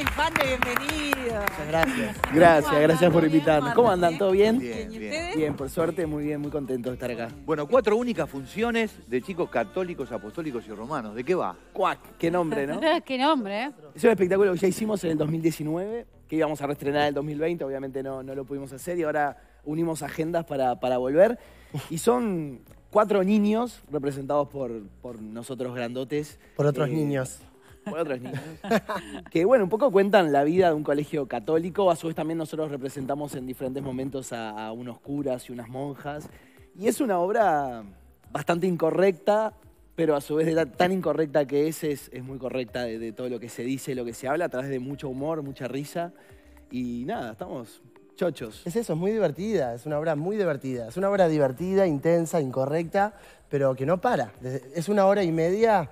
Infante, bienvenido. Muchas gracias. Gracias, gracias por invitarnos. ¿Cómo andan? ¿Todo bien? Bien, bien. bien, por suerte, muy bien, muy contento de estar acá. Bueno, cuatro únicas funciones de chicos católicos, apostólicos y romanos. ¿De qué va? Cuac, qué nombre, ¿no? qué nombre, Es un espectáculo que ya hicimos en el 2019, que íbamos a reestrenar en el 2020, obviamente no, no lo pudimos hacer y ahora unimos agendas para, volver. Y son cuatro niños representados por, por nosotros grandotes. Por otros eh, niños por otros niños. que bueno, un poco cuentan la vida de un colegio católico. A su vez también nosotros representamos en diferentes momentos a, unos curas y unas monjas. Y es una obra bastante incorrecta, pero a su vez tan incorrecta que es, es, muy correcta de, de, todo lo que se dice, lo que se habla, a través de mucho humor, mucha risa. Y nada, estamos chochos. Es eso, es muy divertida, es una obra muy divertida. Es una obra divertida, intensa, incorrecta, pero que no para. Es una hora y media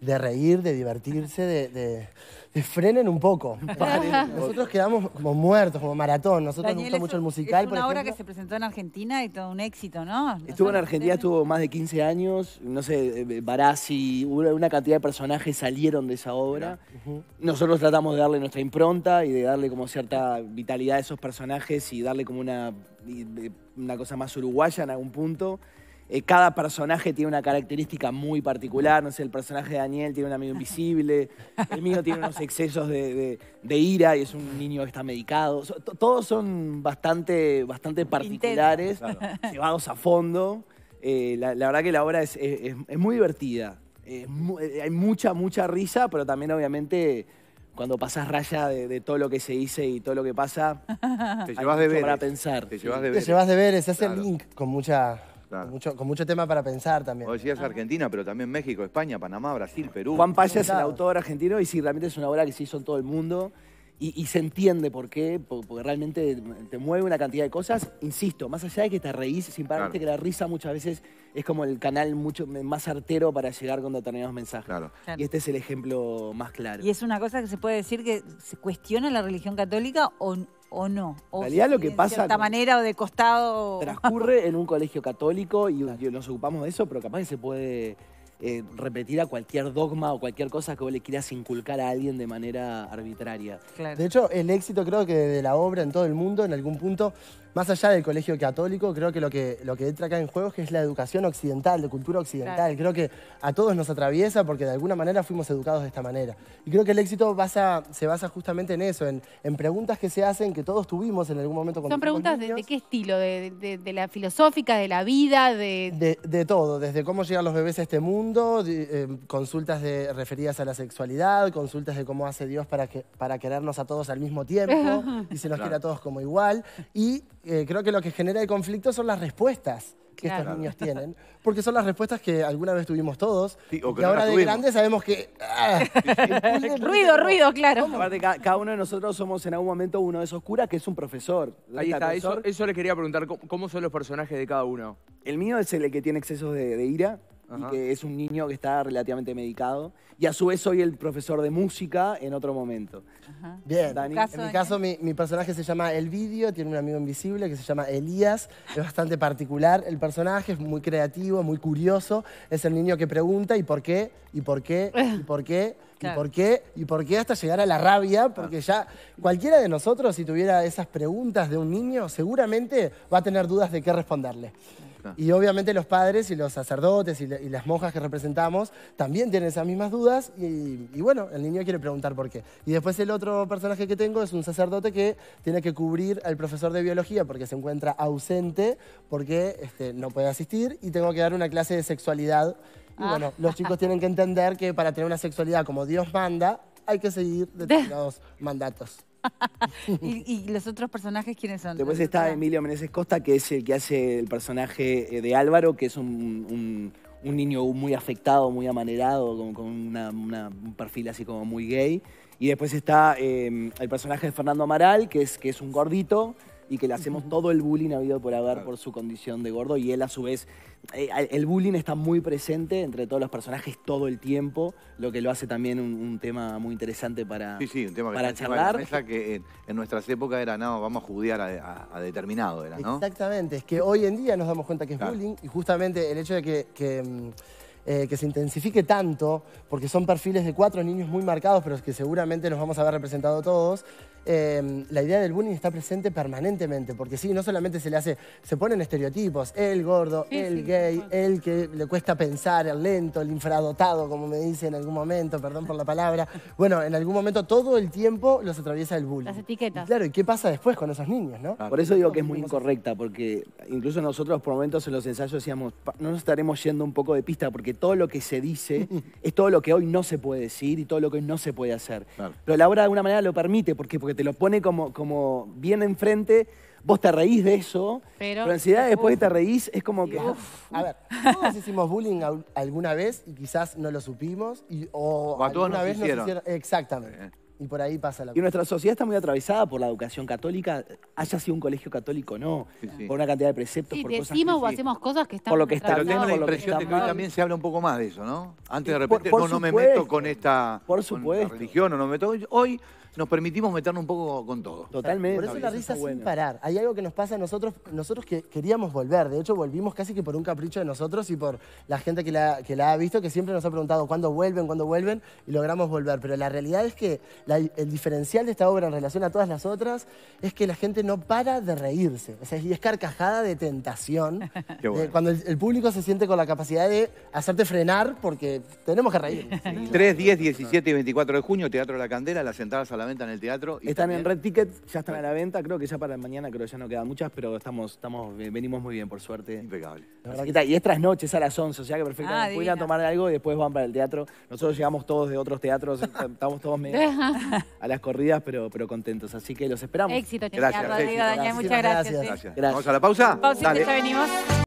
de reír, de divertirse, de, frenen un poco. Nosotros quedamos como muertos, como maratón. Nosotros nos gustó mucho el musical. Es una obra que se presentó en Argentina y todo un éxito, ¿no? estuvo en Argentina, estuvo más de 15 años. No sé, eh, eh, Barassi, una cantidad de personajes salieron de esa obra. Nosotros tratamos de darle nuestra impronta y de darle como cierta vitalidad a esos personajes y darle como una, eh, una cosa más uruguaya en algún punto. Eh, cada personaje tiene una característica muy particular. No sé, el personaje de Daniel tiene un amigo invisible, el mío tiene unos excesos de, ira y es un niño que está medicado. todos son bastante, bastante particulares, llevados a fondo. Eh, la, verdad que la obra es, muy divertida. Eh, hay mucha, mucha risa, pero también obviamente cuando pasas raya de, todo lo que se dice y todo lo que pasa, te llevas de ver Te llevas de ver se hace el link con mucha con, mucho, con, tema para pensar también. Vos decías ah. Argentina, pero también México, España, Panamá, Brasil, Perú. Juan Paya es el autor argentino y sí, realmente es una obra que se hizo en todo el mundo. Y, se entiende por qué, porque, realmente te mueve una cantidad de cosas. Insisto, más allá de que te reís sin pararte, que la risa muchas veces es como el canal mucho más artero para llegar con determinados mensajes. Y este es el ejemplo más claro. Y es una cosa que se puede decir que se cuestiona la religión católica o, no o no. O lo que pasa... De cierta manera o de costado... Transcurre en un colegio católico y nos ocupamos de eso, pero capaz que se puede eh, repetir a cualquier dogma o cualquier cosa que vos le quieras inculcar a alguien de manera arbitraria. De hecho, el éxito creo que de la obra en todo el mundo, en algún punto, más allá del colegio católico, creo que lo que, lo que entra acá en juego es que es la educación occidental, de cultura occidental. Creo que a todos nos atraviesa porque de alguna manera fuimos educados de esta manera. Y creo que el éxito se basa justamente en eso, en, preguntas que se hacen, que todos tuvimos en algún momento. con Son preguntas de, qué estilo, de, la filosófica, de la vida, de... de... todo, desde cómo llegan los bebés a este mundo, eh, consultas referidas a la sexualidad, consultas de cómo hace Dios para, que, para querernos a todos al mismo tiempo y se nos quiere a todos como igual. Y eh, creo que lo que genera el conflicto son las respuestas que estos niños tienen, porque son las respuestas que alguna vez tuvimos todos, y ahora de grandes sabemos que... Ah, ruido, ruido, claro. Aparte, cada, uno de nosotros somos en algún momento uno de esos curas que es un profesor. Ahí está, Eso, le quería preguntar, ¿cómo, son los personajes de cada uno? El mío es el que tiene excesos de ira, y que es un niño que está relativamente medicado. Y a su vez soy el profesor de música en otro momento. Bien, en mi caso mi, personaje se llama Elvidio, tiene un amigo invisible que se llama Elías. Es bastante particular el personaje, es muy creativo, muy curioso. Es el niño que pregunta y por qué, y por qué, y por qué. ¿Y por qué? ¿Y por qué hasta llegar a la rabia? Porque ya cualquiera de nosotros, si tuviera esas preguntas de un niño, seguramente va a tener dudas de qué responderle. Y obviamente los padres y los sacerdotes y, las monjas que representamos también tienen esas mismas dudas y, bueno, el niño quiere preguntar por qué. Y después el otro personaje que tengo es un sacerdote que tiene que cubrir al profesor de biología porque se encuentra ausente, porque este, no puede asistir y tengo que dar una clase de sexualidad. Y ah. bueno, los chicos tienen que entender que para tener una sexualidad como Dios manda, hay que seguir determinados mandatos. ¿Y, los otros personajes quiénes son? Después está Emilio Meneses Costa, que es el que hace el personaje eh, de Álvaro, que es un, niño muy afectado, muy amanerado, con, un perfil así como muy gay. Y después está eh, el personaje de Fernando Amaral, que es, que es un gordito, y que le hacemos todo el bullying habido por haber por su condición de gordo y él a su vez, eh, el bullying está muy presente entre todos los personajes todo el tiempo, lo que lo hace también un, tema muy interesante para, sí, sí, un tema que charlar. que en, nuestras épocas era, no, vamos a judiar a, determinado, era, ¿no? Exactamente, es que hoy en día nos damos cuenta que es bullying y justamente el hecho de que mm, eh, que se intensifique tanto, porque son perfiles de cuatro niños muy marcados, pero que seguramente nos vamos a ver representado todos, em, la idea del bullying está presente permanentemente, porque sí, no solamente se le hace, se ponen estereotipos, el gordo, el gay, el que le cuesta pensar, el lento, el infradotado, como me dice en algún momento, perdón por la palabra. Bueno, en algún momento todo el tiempo los atraviesa el bullying. Las etiquetas. claro, ¿y qué pasa después con esos niños, no? Por eso digo que es muy incorrecta, porque incluso nosotros por momentos en los ensayos decíamos, no nos estaremos yendo un poco de pista, porque todo lo que se dice es todo lo que hoy no se puede decir y todo lo que hoy no se puede hacer. Pero la de alguna manera lo permite, ¿por Porque te lo pone como, como bien enfrente, vos te reís de eso, pero, en ansiedad después te reís es como que... Ah, a ver, todos hicimos bullying alguna vez y quizás no lo supimos, o, alguna vez nos hicieron... Exactamente. Eh. Y por ahí pasa la Y nuestra sociedad está muy atravesada por la educación católica, haya sido un colegio católico o no, por una cantidad de preceptos, por cosas decimos o hacemos cosas que están Por lo que está Pero tengo la impresión de que hoy también se habla un poco más de eso, ¿no? Antes de repente, no, me meto con esta, por supuesto. religión, o no me meto... Hoy nos permitimos meternos un poco con todo. Totalmente. Por eso la risa sin parar. Hay algo que nos pasa a nosotros, nosotros que queríamos volver. De hecho, volvimos casi que por un capricho de nosotros y por la gente que la, ha visto, que siempre nos ha preguntado cuándo vuelven, cuándo vuelven, y logramos volver. Pero la realidad es que el diferencial de esta obra en relación a todas las otras es que la gente no para de reírse. y es carcajada de tentación. Eh, cuando el, público se siente con la capacidad de hacerte frenar porque tenemos que reír. 3, 10, 17 y 24 de junio, Teatro de La Candela, las entradas a la venta en el teatro. están en Red Ticket, ya están a la venta, creo que ya para mañana, creo que ya no quedan muchas, pero estamos, estamos, eh, venimos muy bien, por suerte. Impecable. Y estas noches a las 11, o sea que perfectamente. Ah, Pueden a tomar algo y después van para el teatro. Nosotros llegamos todos de otros teatros, estamos todos medio a las corridas, pero, pero contentos. Así que los esperamos. Éxito, gracias, muchas ¿eh? gracias, Vamos a la pausa. venimos.